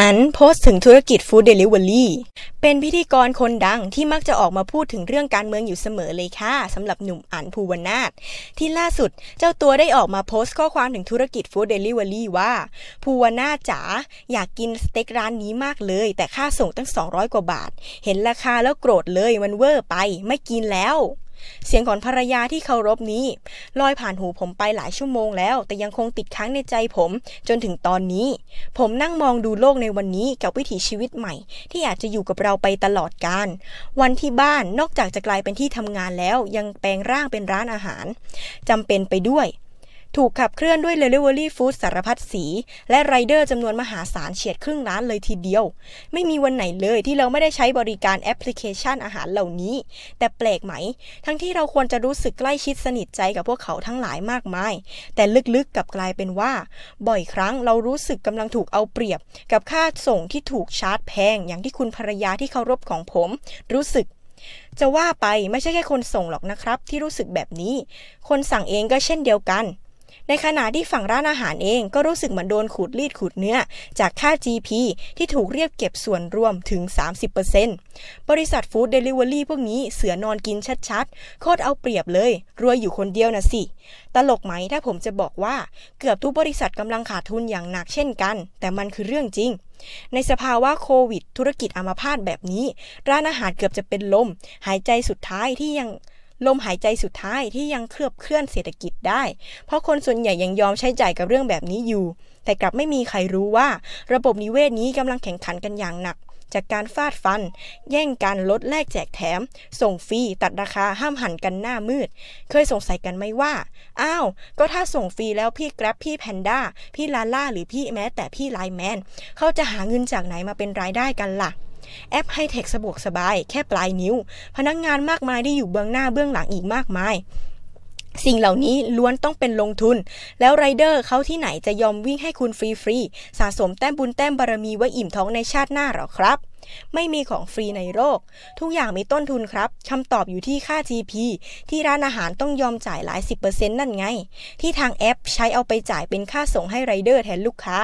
อันโพสต์ถึงธุรกิจฟู้ดเดลิเวอรี่เป็นพิธีกรคนดังที่มักจะออกมาพูดถึงเรื่องการเมืองอยู่เสมอเลยค่ะ สำหรับหนุ่มอันภูวนาถที่ล่าสุดเจ้าตัวได้ออกมาโพสต์ข้อความถึงธุรกิจฟู้ดเดลิเวอรี่ว่า ภูวนาถจ๋าอยากกินสเต็กร้านนี้มากเลย แต่ค่าส่งตั้ง 200 กว่าบาท เห็นราคาแล้วโกรธเลย มันเวอร์ไป ไม่กินแล้วเสียงของภรรยาที่เคารพนี้ ลอยผ่านหูผมไปหลายชั่วโมงแล้ว แต่ยังคงติดค้างในใจผม จนถึงตอนนี้ ผมนั่งมองดูโลกในวันนี้ กับวิถีชีวิตใหม่ ที่อาจจะอยู่กับเราไปตลอดกาลวันที่บ้านนอกจากจะกลายเป็นที่ทำงานแล้ว ยังแปลงร่างเป็นร้านอาหารจำเป็นไปด้วยถูกขับเคลื่อนด้วย Delivery Food สารพัดสี และไรเดอร์จำนวนมหาศาลเฉียดครึ่งล้านเลยทีเดียว ไม่มีวันไหนเลยที่เราไม่ได้ใช้บริการแอปพลิเคชันอาหารเหล่านี้ แต่แปลกไหม ทั้งที่เราควรจะรู้สึกใกล้ชิดสนิทใจกับพวกเขาทั้งหลายมากมาย แต่ลึกๆกลับกลายเป็นว่า บ่อยครั้งเรารู้สึกกำลังถูกเอาเปรียบ กับค่าส่งที่ถูกชาร์จแพง อย่างที่คุณภรรยาที่เคารพของผม รู้สึก จะว่าไปไม่ใช่แค่ คนส่งหรอกนะครับ ที่รู้สึกแบบนี้ คนสั่งเองก็เช่นเดียวกันในขณะที่ฝั่งร้านอาหารเองก็รู้สึกเหมือนโดนขูดรีดขูดเนื้อจากค่า GP ที่ถูกเรียกเก็บส่วนรวมถึง 30%บริษัทฟู้ดเดลิเวอรี่พวกนี้เสือนอนกินชัดๆ โคตรเอาเปรียบเลย รวยอยู่คนเดียวนะสิ ตลกไหมถ้าผมจะบอกว่าเกือบทุกบริษัทกำลังขาดทุนอย่างหนักเช่นกัน แต่มันคือเรื่องจริง ในสภาวะโควิด ธุรกิจอัมาพาตแบบนี้ ร้านอาหารเกือบจะเป็นลมหายใจสุดท้ายที่ยังลมหายใจสุดท้ายที่ยังเคลือบเคลื่อนเศรษฐกิจได้ เพราะคนส่วนใหญ่ยังยอมใช้จ่ายกับเรื่องแบบนี้อยู่ แต่กลับไม่มีใครรู้ว่า ระบบนิเวศนี้กำลังแข่งขันกันอย่างหนัก จากการฟาดฟัน แย่งการลดแลกแจกแถม ส่งฟรี ตัดราคาห้ามหันกันหน้ามืด เคยสงสัยกันไหมว่า อ้าว ก็ถ้าส่งฟรีแล้วพี่กร็บพี่แพนด้าพี่ลาล่าหรือพี่แม้แต่พี่ไลแมนเขาจะหาเงินจากไหนมาเป็นรายได้กันละ่ะแอปไฮเทคสะดวกสบายแค่ปลายนิ้ว พนักงงานมากมายได้อยู่เบื้องหน้าเบื้องหลังอีกมากมาย สิ่งเหล่านี้ล้วนต้องเป็นลงทุน แล้วไรเดอร์เขาที่ไหนจะยอมวิ่งให้คุณฟรีๆสะสมแต้มบุญแต้มบารมีไว้อิ่มท้องในชาติหน้าหรอครับไม่มีของฟรีในโลก ทุกอย่างมีต้นทุนครับ คำตอบอยู่ที่ค่า GP ที่ร้านอาหารต้องยอมจ่ายหลาย 10%นั่นไง ที่ทางแอปใช้เอาไปจ่ายเป็นค่าส่งให้ไรเดอร์แทนลูกค้า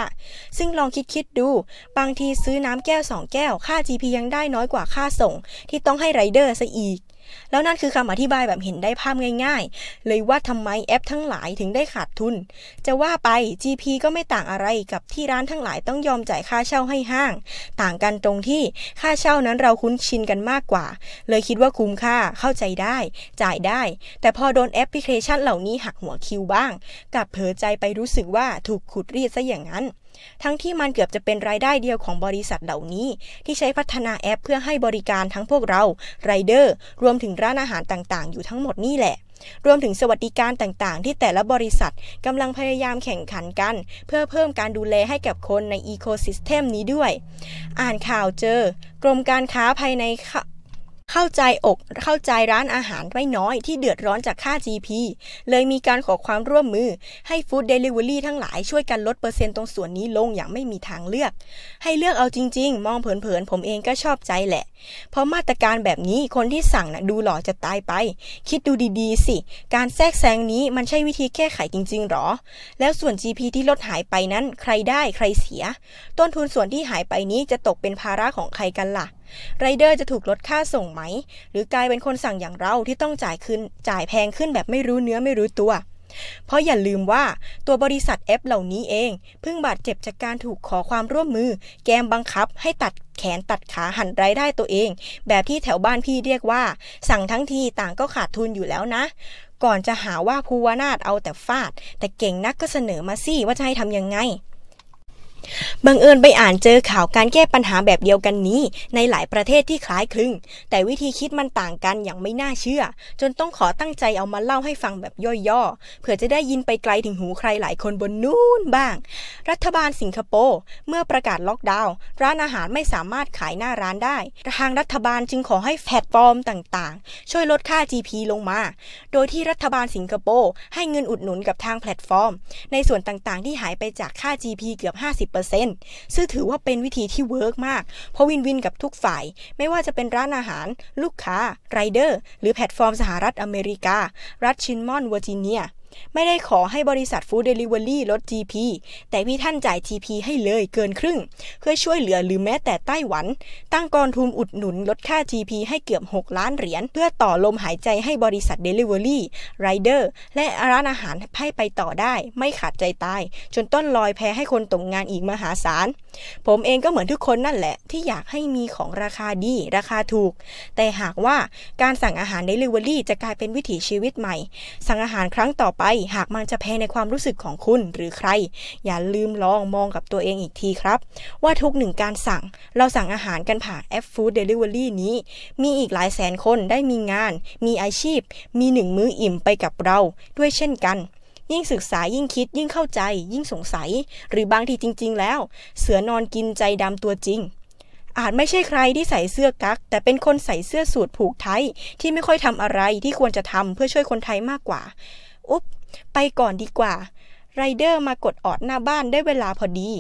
ซึ่งลองคิดคิดดู บางทีซื้อน้ำแก้ว 2 แก้ว ค่า GP ยังได้น้อยกว่าค่าส่งที่ต้องให้ไรเดอร์ซะอีกแล้วนั่นคือคำอธิบายแบบเห็นได้ภาพง่าย ๆ เลยว่าทำไมแอปทั้งหลายถึงได้ขาดทุน จะว่าไป GP ก็ไม่ต่างอะไรกับที่ร้านทั้งหลายต้องยอมจ่ายค่าเช่าให้ห้าง ต่างกันตรงที่ค่าเช่านั้นเราคุ้นชินกันมากกว่า เลยคิดว่าคุ้มค่าเข้าใจได้ จ่ายได้ แต่พอโดนแอปพลิเคชันเหล่านี้หักหัวคิวบ้างกลับเผลอใจไปรู้สึกว่าถูกขุดรีดซะอย่างนั้นทั้งที่มันเกือบจะเป็นรายได้เดียวของบริษัทเหล่านี้ ที่ใช้พัฒนาแอปเพื่อให้บริการทั้งพวกเราไรเดอร์รวมถึงร้านอาหารต่างๆ อยู่ทั้งหมดนี่แหละ รวมถึงสวัสดิการต่างๆ ที่แต่ละบริษัทกำลังพยายามแข่งขันกัน เพื่อเพิ่มการดูแลให้กับคนในอีโคซิสเต็มนี้ด้วย อ่านข่าวเจอกรมการค้าภายในเข้าใจอกเข้าใจร้านอาหารไม่น้อยที่เดือดร้อนจากค่า GP เลยมีการขอความร่วมมือ ให้ฟู้ดเดลิเวอรี่ทั้งหลายช่วยกันลดเปอร์เซ็นต์ตรงส่วนนี้ลงอย่างไม่มีทางเลือก ให้เลือกเอาจริงๆ มองเผินๆ ผมเองก็ชอบใจแหละ เพราะมาตรการแบบนี้คนที่สั่งนะ่ะดูหล่อจะตายไป คิดดูดีๆสิ การแทรกแซงนี้มันใช่วิธีแก้ไขจริงๆหรอ แล้วส่วน GP ที่ลดหายไปนั้นใครได้ใครเสีย ต้นทุนส่วนที่หายไปนี้จะตกเป็นภาระของใครกันละ่ะไรเดอร์จะถูกลดค่าส่งไหม หรือกลายเป็นคนสั่งอย่างเราที่ต้องจ่ายขึ้นจ่ายแพงขึ้นแบบไม่รู้เนื้อไม่รู้ตัว เพราะอย่าลืมว่าตัวบริษัทแอป เหล่านี้เองเพิ่งบาดเจ็บจากการถูกขอความร่วมมือแกมบังคับให้ตัดแขนตัดขาหันรายได้ตัวเอง แบบที่แถวบ้านพี่เรียกว่า สั่งทั้งทีต่างก็ขาดทุนอยู่แล้วนะ ก่อนจะหาว่าภูวนาถเอาแต่ฟาด แต่เก่งนักก็เสนอมาสิว่าจะให้ทำยังไงบังเอิญไปอ่านเจอข่าวการแก้ปัญหาแบบเดียวกันนี้ในหลายประเทศที่คล้ายคลึงแต่วิธีคิดมันต่างกันอย่างไม่น่าเชื่อ จนต้องขอตั้งใจเอามาเล่าให้ฟังแบบย่อๆเพื่อจะได้ยินไปไกลถึงหูใครหลายคนบนนู้นบ้าง รัฐบาลสิงคโปร์เมื่อประกาศล็อกดาวน์ร้านอาหารไม่สามารถขายหน้าร้านได้ทางรัฐบาลจึงขอให้แพลตฟอร์มต่างๆ ช่วยลดค่า GP ลงมาโดยที่รัฐบาลสิงคโปร์ให้เงินอุดหนุนกับทางแพลตฟอร์ม ในส่วนต่างๆที่หายไปจากค่า GP เกือบ50%ซึ่งถือว่าเป็นวิธีที่เวิร์กมาก เพราะวินวินกับทุกฝ่าย ไม่ว่าจะเป็นร้านอาหาร ลูกค้า ไรเดอร์ หรือแพลตฟอร์มสหรัฐอเมริกา รัฐชินมอนเวอร์จิเนียไม่ได้ขอให้บริษัทฟู้ดเดลิเวอรี่ลด GP แต่พี่ท่านจ่าย GP ให้เลยเกินครึ่ง เพื่อช่วยเหลือหรือแม้แต่ไต้หวัน ตั้งกองทุนอุดหนุนลดค่า GP ให้เกือบ 6 ล้านเหรียญ เพื่อต่อลมหายใจให้บริษัทเดลิเวอรี่ไรเดอร์และร้านอาหารให้ไปต่อได้ ไม่ขาดใจตาย จนต้นลอยแพ้ให้คนตกงงานอีกมหาศาล ผมเองก็เหมือนทุกคนนั่นแหละที่อยากให้มีของราคาดีราคาถูก แต่หากว่าการสั่งอาหารเดลิเวอรี่จะกลายเป็นวิถีชีวิตใหม่ สั่งอาหารครั้งต่อไปไปหากมันจะแพงในความรู้สึกของคุณหรือใครอย่าลืมลองมองกับตัวเองอีกทีครับ ว่าทุกหนึ่งการสั่ง เราสั่งอาหารกันผ่านแอปฟู้ดเดลิเวอรี่นี้ มีอีกหลายแสนคนได้มีงาน มีอาชีพ มีหนึ่งมื้ออิ่มไปกับเราด้วยเช่นกัน ยิ่งศึกษายิ่งคิดยิ่งเข้าใจยิ่งสงสัยหรือบางทีจริง ๆแล้ว เสือนอนกินใจดำตัวจริงอาจไม่ใช่ใครที่ใส่เสื้อกั๊กแต่เป็นคนใส่เสื้อสูทผูกไทย ที่ไม่ค่อยทำอะไรที่ควรจะทำเพื่อช่วยคนไทยมากกว่า อุ๊บ ไปก่อนดีกว่า ไรเดอร์มากดออดหน้าบ้านได้เวลาพอดี